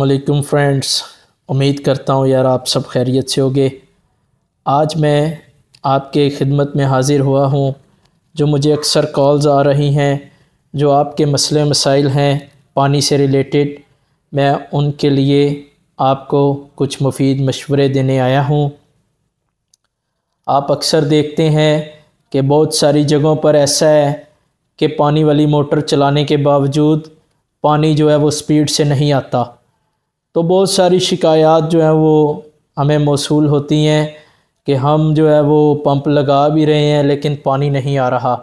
अलैक्म friends उम्मीद करता हूँ यार आप सब खैरियत से होगे आज मैं आपके खिदमत में हाज़िर हुआ हूँ जो मुझे अक्सर कॉल्स आ रही हैं जो आपके मसले मसाइल हैं पानी से रिलेटेड मैं उनके लिए आपको कुछ मुफीद मशवरे देने आया हूँ आप अक्सर देखते हैं कि बहुत सारी जगहों पर ऐसा है कि पानी वाली मोटर चलाने के बावजूद पानी जो है वो स्पीड से नहीं आता तो बहुत सारी शिकायत जो हैं वो हमें मौसू होती हैं कि हम जो है वो पंप लगा भी रहे हैं लेकिन पानी नहीं आ रहा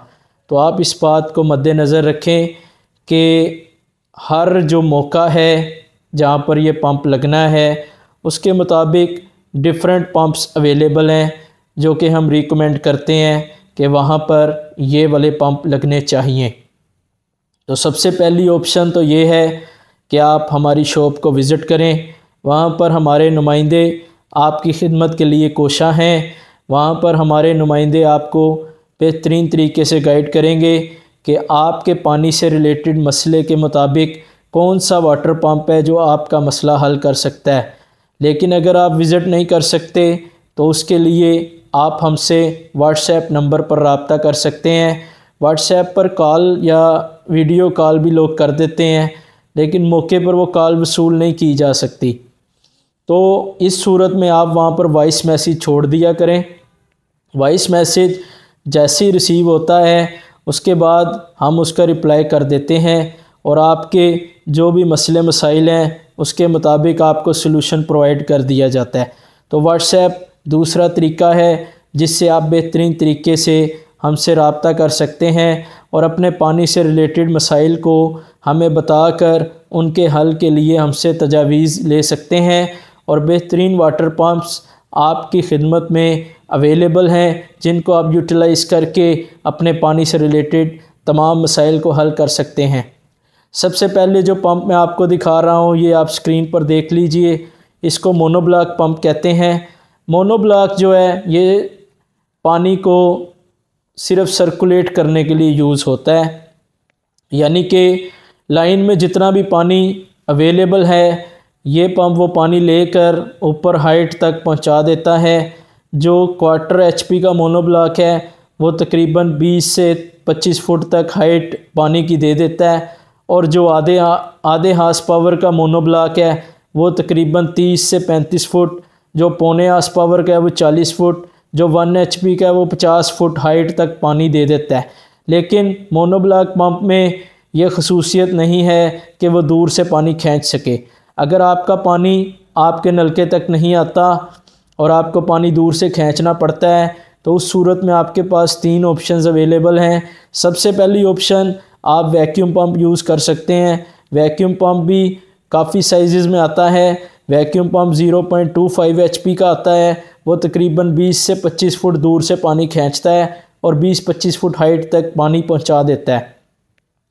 तो आप इस बात को मद्देनज़र रखें कि हर जो मौका है जहाँ पर ये पंप लगना है उसके मुताबिक डिफरेंट पंप्स अवेलेबल हैं जो कि हम रिकमेंड करते हैं कि वहाँ पर ये वाले पंप लगने चाहिए तो सबसे पहली ऑप्शन तो ये है कि आप हमारी शॉप को विज़िट करें वहाँ पर हमारे नुमाइंदे आपकी खिदमत के लिए कोशा हैं वहाँ पर हमारे नुमाइंदे आपको बेहतरीन तरीके से गाइड करेंगे कि आपके पानी से रिलेटेड मसले के मुताबिक कौन सा वाटर पम्प है जो आपका मसला हल कर सकता है लेकिन अगर आप विज़िट नहीं कर सकते तो उसके लिए आप हमसे व्हाट्सएप नंबर पर रबता कर सकते हैं व्हाट्सएप पर कॉल या वीडियो कॉल भी लोग कर देते हैं लेकिन मौके पर वो कॉल वसूल नहीं की जा सकती तो इस सूरत में आप वहाँ पर वॉइस मैसेज छोड़ दिया करें वॉइस मैसेज जैसे ही रिसीव होता है उसके बाद हम उसका रिप्लाई कर देते हैं और आपके जो भी मसले मसाइल हैं उसके मुताबिक आपको सलूशन प्रोवाइड कर दिया जाता है तो व्हाट्सएप दूसरा तरीका है जिससे आप बेहतरीन तरीके से हमसे रबता कर सकते हैं और अपने पानी से रिलेटेड मसाइल को हमें बता कर उनके हल के लिए हमसे तजावीज़ ले सकते हैं और बेहतरीन वाटर पम्प्स आपकी खिदमत में अवेलेबल हैं जिनको आप यूटिलाइज़ करके अपने पानी से रिलेटेड तमाम मसाइल को हल कर सकते हैं सबसे पहले जो पंप मैं आपको दिखा रहा हूँ ये आप स्क्रीन पर देख लीजिए इसको मोनोब्लाक पंप कहते हैं मोनोब्लाक जो है ये पानी को सिर्फ सर्कुलेट करने के लिए यूज़ होता है यानी कि लाइन में जितना भी पानी अवेलेबल है ये पंप वो पानी लेकर ऊपर हाइट तक पहुंचा देता है जो क्वार्टर एचपी का मोनोब्लॉक है वो तकरीबन 20 से 25 फुट तक हाइट पानी की दे देता है और जो आधे आधे हास पावर का मोनोब्लॉक है वो तकरीबन 30 से 35 फुट जो पौने हास पावर का है वो 40 फुट जो वन एच का है वो पचास फुट हाइट तक पानी दे देता है लेकिन मोनोब्लाक पम्प में यह खसूसियत नहीं है कि वह दूर से पानी खींच सके अगर आपका पानी आपके नलके तक नहीं आता और आपको पानी दूर से खींचना पड़ता है तो उस सूरत में आपके पास तीन ऑप्शन अवेलेबल हैं सबसे पहली ऑप्शन आप वैक्यूम पंप यूज़ कर सकते हैं वैक्यूम पंप भी काफ़ी साइज़ में आता है वैक्यूम पंप 0.25 एचपी का आता है वो तकरीबन 20 से 25 फुट दूर से पानी खींचता है और 20-25 फुट हाइट तक पानी पहुंचा देता है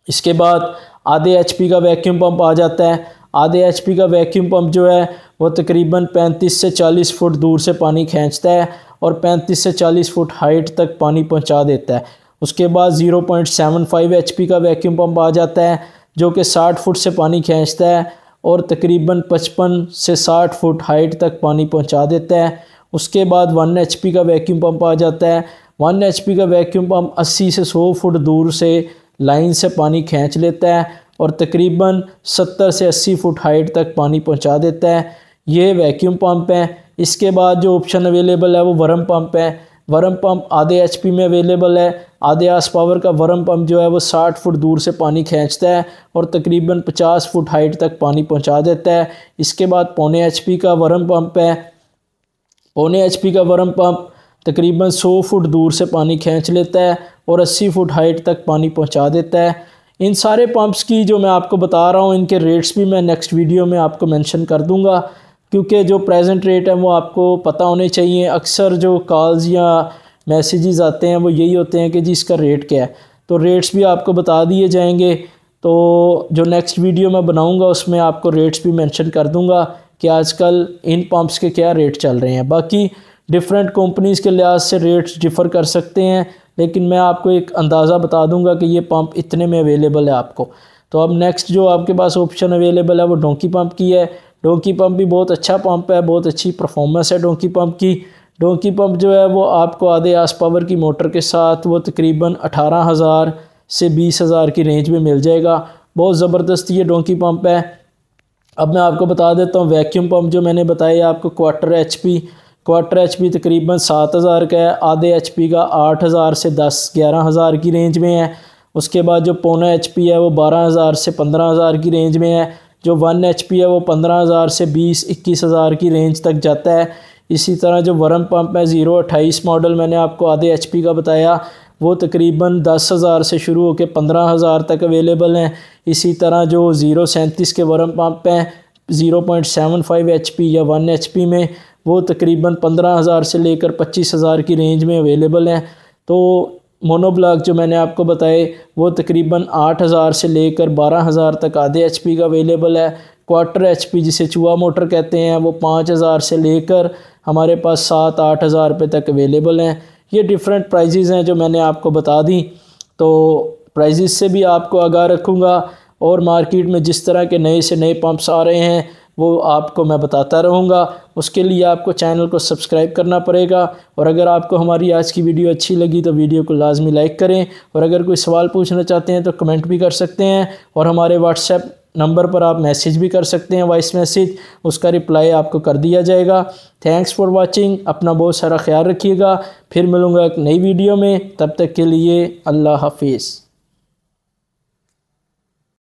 इसके बाद आधे एचपी का वैक्यूम पंप आ जाता है आधे एचपी का वैक्यूम पंप जो है वो तकरीबन 35 से 40 फुट दूर से पानी खींचता है और 35 से 40 फुट हाइट तक पानी पहुंचा देता है उसके बाद 0.75 पॉइंट का वैक्यूम पम्प आ जाता है जो कि साठ फुट से पानी खींचता है और तकरीबन पचपन से साठ फुट हाइट तक पानी पहुँचा देता है उसके बाद वन एच का वैक्यूम पम्प आ जाता है वन एच का वैक्यूम पम्प अस्सी से सौ फुट दूर से लाइन से पानी खींच लेता है और तकरीबन सत्तर से अस्सी फुट हाइट तक पानी पहुँचा देता है ये वैक्यूम पम्प है इसके बाद जो ऑप्शन अवेलेबल है वो वर्म पम्प है वर्म पम्प आधे एच में अवेलेबल है आधे आस पावर का वर्म पम्प जो है वो साठ फुट दूर से पानी खींचता है और तकरीबन पचास फुट हाइट तक पानी पहुंचा देता है इसके बाद पौने एच का वर्म पम्प है पौने एच का वर्म पम्प तकरीबन 100 फुट दूर से पानी खींच लेता है और 80 फुट हाइट तक पानी पहुंचा देता है इन सारे पंप्स की जो मैं आपको बता रहा हूँ इनके रेट्स भी मैं नेक्स्ट वीडियो में आपको मेंशन कर दूँगा क्योंकि जो प्रेजेंट रेट है वो आपको पता होने चाहिए अक्सर जो कॉल्स या मैसेजेस आते हैं वो यही होते हैं कि जी इसका रेट क्या है तो रेट्स भी आपको बता दिए जाएंगे तो जो नेक्स्ट वीडियो मैं बनाऊंगा उसमें आपको रेट्स भी मेंशन कर दूंगा कि आजकल इन पंप्स के क्या रेट चल रहे हैं बाकी डिफरेंट कंपनीज़ के लिहाज से रेट्स डिफ़र कर सकते हैं लेकिन मैं आपको एक अंदाज़ा बता दूंगा कि ये पंप इतने में अवेलेबल है आपको तो अब नेक्स्ट जो आपके पास ऑप्शन अवेलेबल है वो डोंकी पंप की है डोंकी पंप भी बहुत अच्छा पंप है बहुत अच्छी परफॉर्मेंस है डोंकी पंप की डोंकी पंप जो है वो आपको आधे आस पावर की मोटर के साथ वो तकरीबन अठारह हज़ार से बीस हज़ार की रेंज में मिल जाएगा बहुत ज़बरदस्त ये डोंकी पंप है अब मैं आपको बता देता हूँ वैक्यूम पम्प जो मैंने बताया आपको quarter H P quarter H P तकरीबन सात हज़ार का है आधे एच पी का आठ हज़ार से दस ग्यारह हज़ार की रेंज में है उसके बाद जो पौना एच पी है वो बारह हज़ार से पंद्रह हज़ार की रेंज में है जो वन एच पी है वो पंद्रह हज़ार से बीस इक्कीस हज़ार की रेंज तक जाता है इसी तरह जो वर्म पम्प है ज़ीरो अट्ठाईस मॉडल मैंने आपको आधे एच पी का बताया वो तकरीबन दस हज़ार से शुरू होकर पंद्रह हज़ार तक अवेलेबल हैं इसी तरह जो ज़ीरो सैंतीस के वर्म पम्प हैं zero point seven five H P या वन एच पी में वो तकरीबन पंद्रह हज़ार से लेकर पच्चीस हज़ार की रेंज में अवेलेबल हैं तो मोनोब्लॉक जो मैंने आपको बताए वो तकरीबन आठ हज़ार से लेकर बारह हज़ार तक आधे एच पी का अवेलेबल है क्वार्टर एच पी जिसे चूहा मोटर कहते हैं वो पाँच हज़ार से लेकर हमारे पास सात आठ हज़ार रुपये तक अवेलेबल हैं ये डिफरेंट प्राइजेज़ हैं जो मैंने आपको बता दी तो प्राइजेज़ से भी आपको आगाह रखूँगा और मार्केट में जिस तरह के नए से नए पम्प्स आ रहे हैं वो आपको मैं बताता रहूँगा उसके लिए आपको चैनल को सब्सक्राइब करना पड़ेगा और अगर आपको हमारी आज की वीडियो अच्छी लगी तो वीडियो को लाजमी लाइक करें और अगर कोई सवाल पूछना चाहते हैं तो कमेंट भी कर सकते हैं और हमारे व्हाट्सएप नंबर पर आप मैसेज भी कर सकते हैं वॉइस मैसेज उसका रिप्लाई आपको कर दिया जाएगा थैंक्स फॉर वाचिंग अपना बहुत सारा ख्याल रखिएगा फिर मिलूँगा एक नई वीडियो में तब तक के लिए अल्लाह हाफिज़